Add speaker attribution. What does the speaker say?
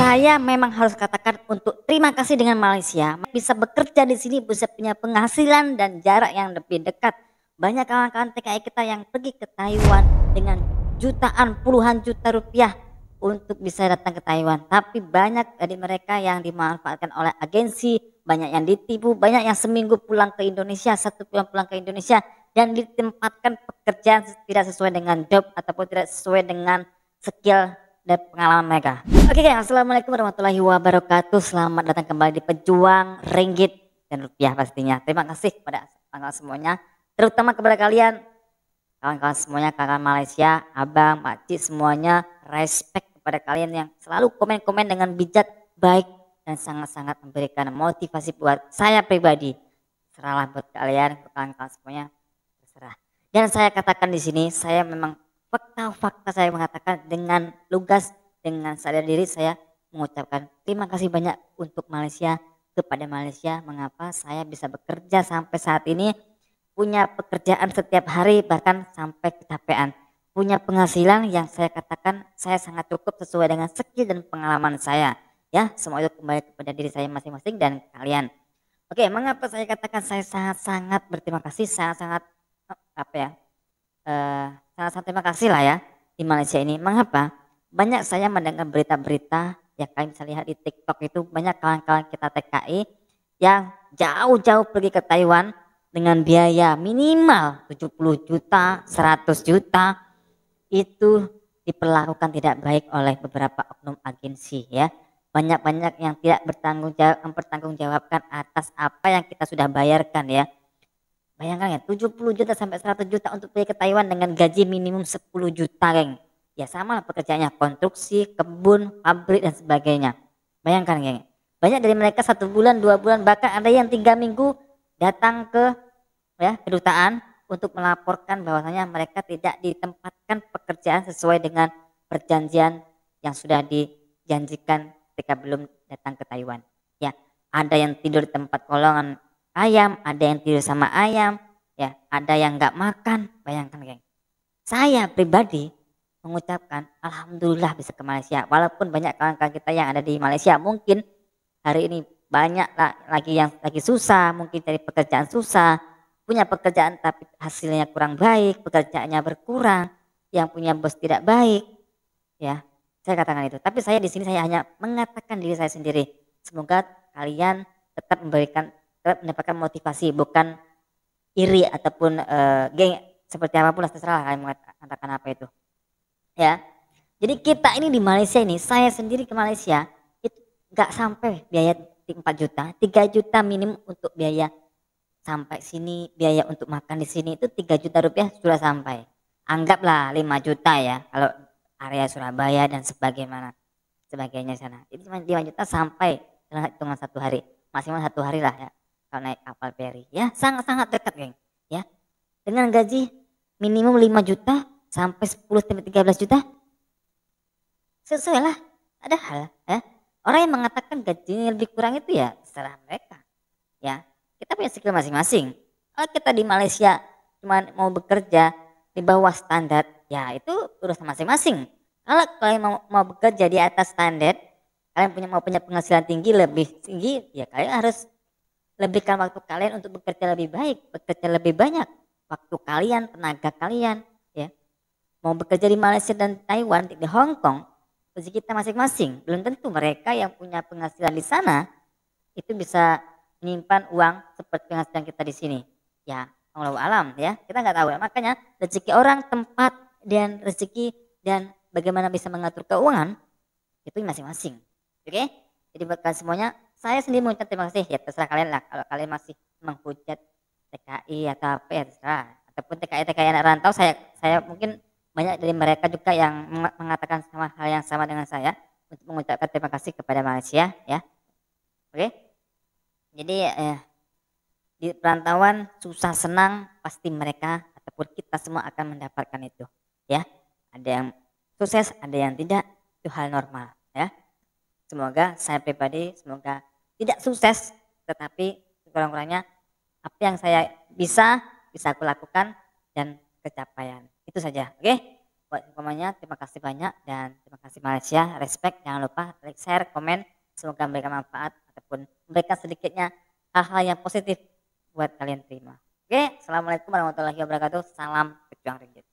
Speaker 1: Saya memang harus katakan untuk terima kasih dengan Malaysia. Bisa bekerja di sini, bisa punya penghasilan dan jarak yang lebih dekat. Banyak kawan-kawan TKI kita yang pergi ke Taiwan dengan jutaan, puluhan juta rupiah untuk bisa datang ke Taiwan. Tapi banyak dari mereka yang dimanfaatkan oleh agensi, banyak yang ditipu, banyak yang seminggu pulang ke Indonesia, satu bulan pulang ke Indonesia, dan ditempatkan pekerjaan tidak sesuai dengan job ataupun tidak sesuai dengan skill dari pengalaman mereka. Oke okay, guys, Assalamualaikum warahmatullahi wabarakatuh. Selamat datang kembali di Pejuang Ringgit dan Rupiah pastinya. Terima kasih kepada kawan-kawan semuanya. Terutama kepada kalian, kawan-kawan semuanya, kakak Malaysia, abang, makcik semuanya. Respect kepada kalian yang selalu komen-komen dengan bijak, baik, dan sangat-sangat memberikan motivasi buat saya pribadi. Serahlah buat kalian, kawan-kawan semuanya, terserah. Dan saya katakan di sini, saya memang fakta-fakta saya mengatakan dengan lugas, dengan sadar diri saya mengucapkan terima kasih banyak untuk Malaysia kepada Malaysia mengapa saya bisa bekerja sampai saat ini punya pekerjaan setiap hari bahkan sampai kecapean punya penghasilan yang saya katakan saya sangat cukup sesuai dengan skill dan pengalaman saya ya semua itu kembali kepada diri saya masing-masing dan kalian oke mengapa saya katakan saya sangat-sangat berterima kasih sangat-sangat eh, apa ya Eh, salah sangat-sangat terima kasih lah ya di Malaysia ini. Mengapa? Banyak saya mendengar berita-berita ya kalian bisa lihat di TikTok itu banyak kawan-kawan kita TKI yang jauh-jauh pergi ke Taiwan dengan biaya minimal 70 juta, 100 juta itu diperlakukan tidak baik oleh beberapa oknum agensi ya. Banyak-banyak yang tidak bertanggung jawab mempertanggungjawabkan atas apa yang kita sudah bayarkan ya. Bayangkan ya, 70 juta sampai 100 juta untuk pergi ke Taiwan dengan gaji minimum 10 juta, geng. Ya sama lah pekerjaannya, konstruksi, kebun, pabrik, dan sebagainya. Bayangkan, geng. Banyak dari mereka satu bulan, dua bulan, bahkan ada yang tiga minggu datang ke ya kedutaan untuk melaporkan bahwasanya mereka tidak ditempatkan pekerjaan sesuai dengan perjanjian yang sudah dijanjikan ketika belum datang ke Taiwan. Ya, ada yang tidur di tempat kolongan, ayam, ada yang tidur sama ayam, ya ada yang nggak makan. Bayangkan, geng. Saya pribadi mengucapkan alhamdulillah bisa ke Malaysia. Walaupun banyak kawan-kawan kita yang ada di Malaysia mungkin hari ini banyak lagi yang lagi susah, mungkin dari pekerjaan susah, punya pekerjaan tapi hasilnya kurang baik, pekerjaannya berkurang, yang punya bos tidak baik. Ya, saya katakan itu. Tapi saya di sini saya hanya mengatakan diri saya sendiri. Semoga kalian tetap memberikan mendapatkan motivasi bukan iri ataupun e, geng seperti apapun terserah kalian mengatakan apa itu ya jadi kita ini di Malaysia ini saya sendiri ke Malaysia itu nggak sampai biaya 4 juta 3 juta minim untuk biaya sampai sini biaya untuk makan di sini itu 3 juta rupiah sudah sampai anggaplah 5 juta ya kalau area Surabaya dan sebagaimana sebagainya sana itu cuma 5 juta sampai dengan hitungan satu hari maksimal satu hari lah ya kalau naik kapal feri ya sangat-sangat dekat geng ya dengan gaji minimum 5 juta sampai 10 sampai 13 juta sesuai lah ada hal ya orang yang mengatakan gajinya lebih kurang itu ya terserah mereka ya kita punya skill masing-masing kalau kita di Malaysia cuma mau bekerja di bawah standar ya itu urusan masing-masing kalau kalian mau, mau bekerja di atas standar kalian punya mau punya penghasilan tinggi lebih tinggi ya kalian harus lebihkan waktu kalian untuk bekerja lebih baik, bekerja lebih banyak waktu kalian, tenaga kalian, ya. Mau bekerja di Malaysia dan Taiwan, di Hong Kong, rezeki kita masing-masing. Belum tentu mereka yang punya penghasilan di sana itu bisa menyimpan uang seperti penghasilan kita di sini. Ya, Allah alam ya. Kita nggak tahu ya. Makanya rezeki orang, tempat dan rezeki dan bagaimana bisa mengatur keuangan itu masing-masing. Oke? Jadi buat semuanya saya sendiri mengucap terima kasih ya terserah kalian lah kalau kalian masih menghujat TKI atau apa ya terserah ataupun TKI TKI anak rantau saya saya mungkin banyak dari mereka juga yang mengatakan sama hal yang sama dengan saya untuk mengucapkan terima kasih kepada Malaysia ya oke jadi eh, di perantauan susah senang pasti mereka ataupun kita semua akan mendapatkan itu ya ada yang sukses ada yang tidak itu hal normal ya semoga saya pribadi semoga tidak sukses, tetapi kurang-kurangnya apa yang saya bisa bisa aku lakukan dan kecapaian Itu saja, oke? Buat semuanya terima kasih banyak dan terima kasih Malaysia. Respect, jangan lupa like, share, komen. Semoga mereka manfaat ataupun mereka sedikitnya hal-hal yang positif buat kalian terima. Oke, okay? Assalamualaikum warahmatullahi wabarakatuh. Salam pejuang ringgit.